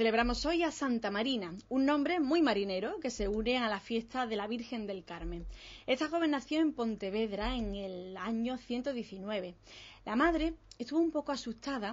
Celebramos hoy a Santa Marina, un nombre muy marinero que se une a la fiesta de la Virgen del Carmen. Esta joven nació en Pontevedra en el año 119. La madre estuvo un poco asustada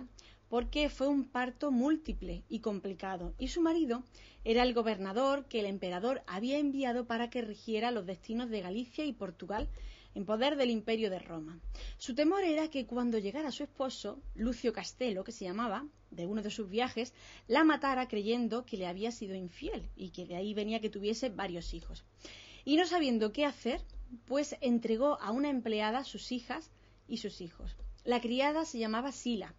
porque fue un parto múltiple y complicado, y su marido era el gobernador que el emperador había enviado para que rigiera los destinos de Galicia y Portugal en poder del imperio de Roma. Su temor era que cuando llegara su esposo, Lucio Castelo, que se llamaba, de uno de sus viajes, la matara creyendo que le había sido infiel y que de ahí venía que tuviese varios hijos. Y no sabiendo qué hacer, pues entregó a una empleada sus hijas y sus hijos. La criada se llamaba Sila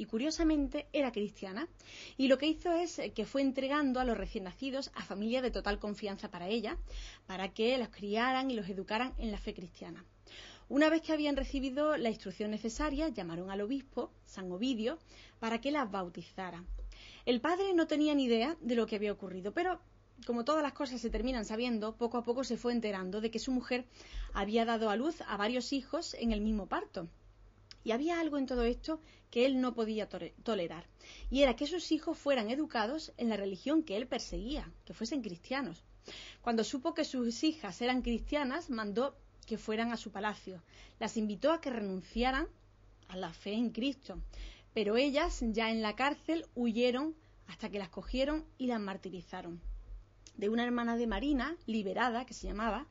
y curiosamente era cristiana. Y lo que hizo es eh, que fue entregando a los recién nacidos a familias de total confianza para ella, para que los criaran y los educaran en la fe cristiana. Una vez que habían recibido la instrucción necesaria, llamaron al obispo, San Ovidio, para que las bautizara. El padre no tenía ni idea de lo que había ocurrido, pero como todas las cosas se terminan sabiendo, poco a poco se fue enterando de que su mujer había dado a luz a varios hijos en el mismo parto. Y había algo en todo esto que él no podía tolerar, y era que sus hijos fueran educados en la religión que él perseguía, que fuesen cristianos. Cuando supo que sus hijas eran cristianas, mandó que fueran a su palacio. Las invitó a que renunciaran a la fe en Cristo, pero ellas, ya en la cárcel, huyeron hasta que las cogieron y las martirizaron. De una hermana de Marina, liberada, que se llamaba,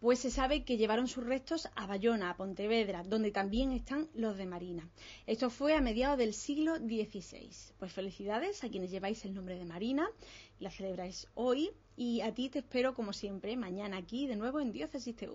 pues se sabe que llevaron sus restos a Bayona, a Pontevedra, donde también están los de Marina. Esto fue a mediados del siglo XVI. Pues felicidades a quienes lleváis el nombre de Marina, la celebráis hoy y a ti te espero como siempre mañana aquí de nuevo en Diócesis TV.